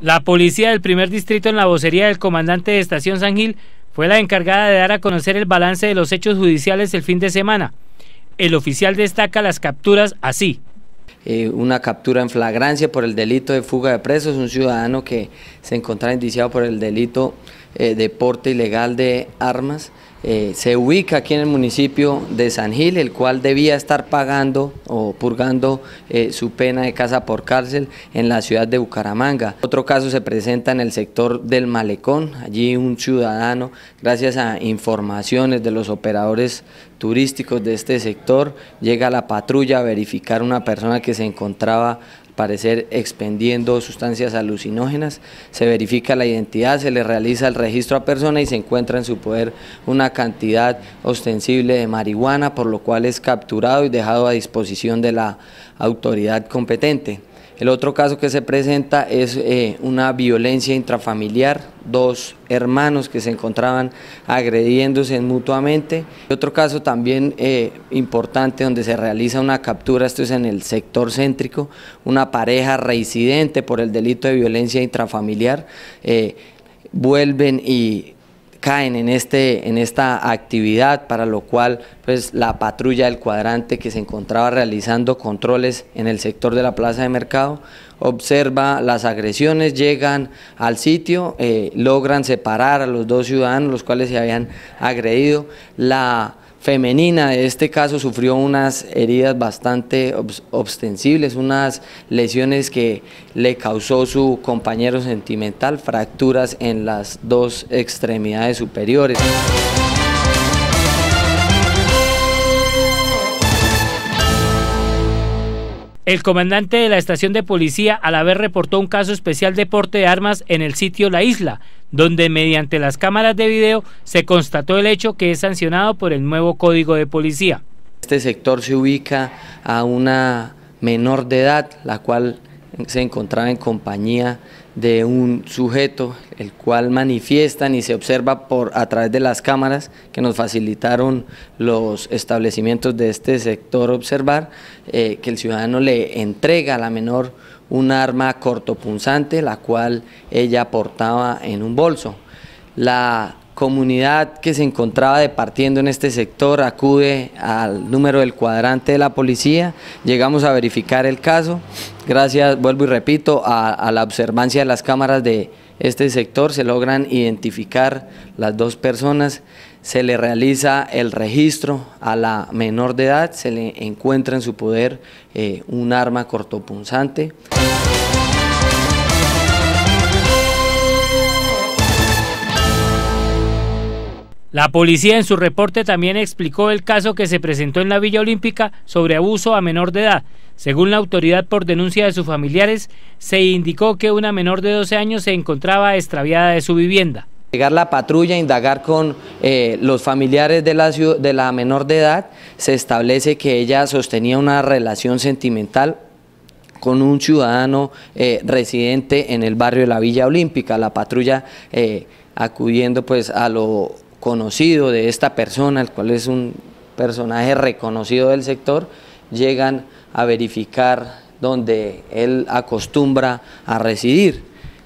La policía del primer distrito en la vocería del comandante de Estación San Gil fue la encargada de dar a conocer el balance de los hechos judiciales el fin de semana. El oficial destaca las capturas así. Eh, una captura en flagrancia por el delito de fuga de presos, un ciudadano que se encontraba indiciado por el delito eh, de porte ilegal de armas. Eh, se ubica aquí en el municipio de San Gil, el cual debía estar pagando o purgando eh, su pena de casa por cárcel en la ciudad de Bucaramanga. Otro caso se presenta en el sector del Malecón, allí un ciudadano, gracias a informaciones de los operadores turísticos de este sector, llega a la patrulla a verificar una persona que se encontraba parecer expendiendo sustancias alucinógenas, se verifica la identidad, se le realiza el registro a persona y se encuentra en su poder una cantidad ostensible de marihuana, por lo cual es capturado y dejado a disposición de la autoridad competente. El otro caso que se presenta es eh, una violencia intrafamiliar, dos hermanos que se encontraban agrediéndose mutuamente. Otro caso también eh, importante donde se realiza una captura, esto es en el sector céntrico, una pareja reincidente por el delito de violencia intrafamiliar, eh, vuelven y caen en, este, en esta actividad, para lo cual pues, la patrulla del cuadrante que se encontraba realizando controles en el sector de la plaza de mercado, observa las agresiones, llegan al sitio, eh, logran separar a los dos ciudadanos, los cuales se habían agredido. La femenina, en este caso sufrió unas heridas bastante ostensibles, unas lesiones que le causó su compañero sentimental, fracturas en las dos extremidades superiores. El comandante de la estación de policía al haber reportó un caso especial de porte de armas en el sitio La Isla, donde mediante las cámaras de video se constató el hecho que es sancionado por el nuevo código de policía. Este sector se ubica a una menor de edad, la cual se encontraba en compañía de un sujeto, el cual manifiestan y se observa por, a través de las cámaras que nos facilitaron los establecimientos de este sector observar, eh, que el ciudadano le entrega a la menor un arma cortopunzante, la cual ella portaba en un bolso. La comunidad que se encontraba departiendo en este sector acude al número del cuadrante de la policía, llegamos a verificar el caso, gracias, vuelvo y repito, a, la observancia de las cámaras de este sector se logran identificar las dos personas, se le realiza el registro a la menor de edad, se le encuentra en su poder eh, un arma cortopunzante. La policía en su reporte también explicó el caso que se presentó en la Villa Olímpica sobre abuso a menor de edad. Según la autoridad por denuncia de sus familiares, se indicó que una menor de 12 años se encontraba extraviada de su vivienda. Llegar la patrulla, indagar con eh, los familiares de la, de la menor de edad, se establece que ella sostenía una relación sentimental con un ciudadano eh, residente en el barrio de la Villa Olímpica. La patrulla eh, acudiendo pues a lo conocido de esta persona, el cual es un personaje reconocido del sector, llegan a verificar donde él acostumbra a residir.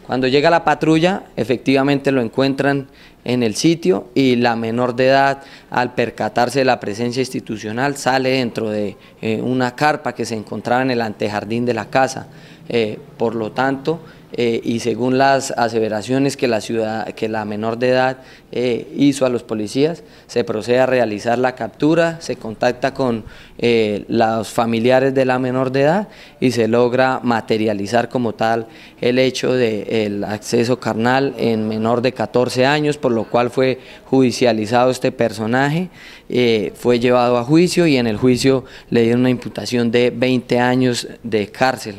Cuando llega la patrulla, efectivamente lo encuentran en el sitio y la menor de edad, al percatarse de la presencia institucional, sale dentro de eh, una carpa que se encontraba en el antejardín de la casa. Eh, por lo tanto, eh, y según las aseveraciones que la, ciudad, que la menor de edad eh, hizo a los policías, se procede a realizar la captura, se contacta con eh, los familiares de la menor de edad y se logra materializar como tal el hecho del acceso carnal en menor de 14 años, por lo cual fue judicializado este personaje, fue llevado a juicio y en el juicio le dieron una imputación de 20 años de cárcel.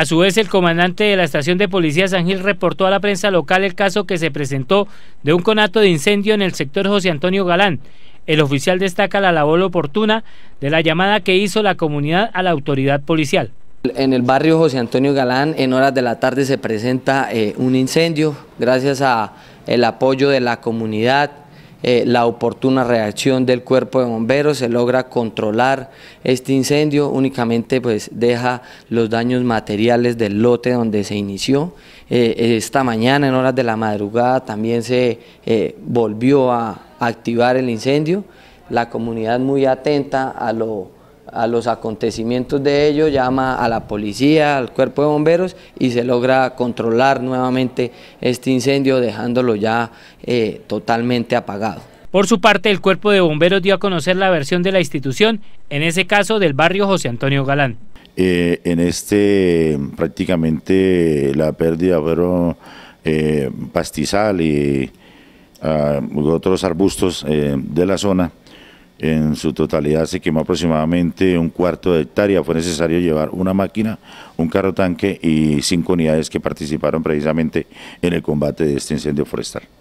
A su vez, el comandante de la estación de policía San Gil reportó a la prensa local el caso que se presentó de un conato de incendio en el sector José Antonio Galán. El oficial destaca la labor oportuna de la llamada que hizo la comunidad a la autoridad policial. En el barrio José Antonio Galán, en horas de la tarde se presenta eh, un incendio. Gracias al apoyo de la comunidad, eh, la oportuna reacción del cuerpo de bomberos, se logra controlar este incendio, únicamente pues deja los daños materiales del lote donde se inició. Eh, esta mañana en horas de la madrugada también se eh, volvió a activar el incendio, la comunidad muy atenta a lo a los acontecimientos de ello llama a la policía, al cuerpo de bomberos y se logra controlar nuevamente este incendio dejándolo ya eh, totalmente apagado. Por su parte, el cuerpo de bomberos dio a conocer la versión de la institución, en ese caso del barrio José Antonio Galán. Eh, en este prácticamente la pérdida fueron eh, pastizal y ah, otros arbustos de la zona en su totalidad se quemó aproximadamente un cuarto de hectárea. Fue necesario llevar una máquina, un carro tanque y cinco unidades que participaron precisamente en el combate de este incendio forestal.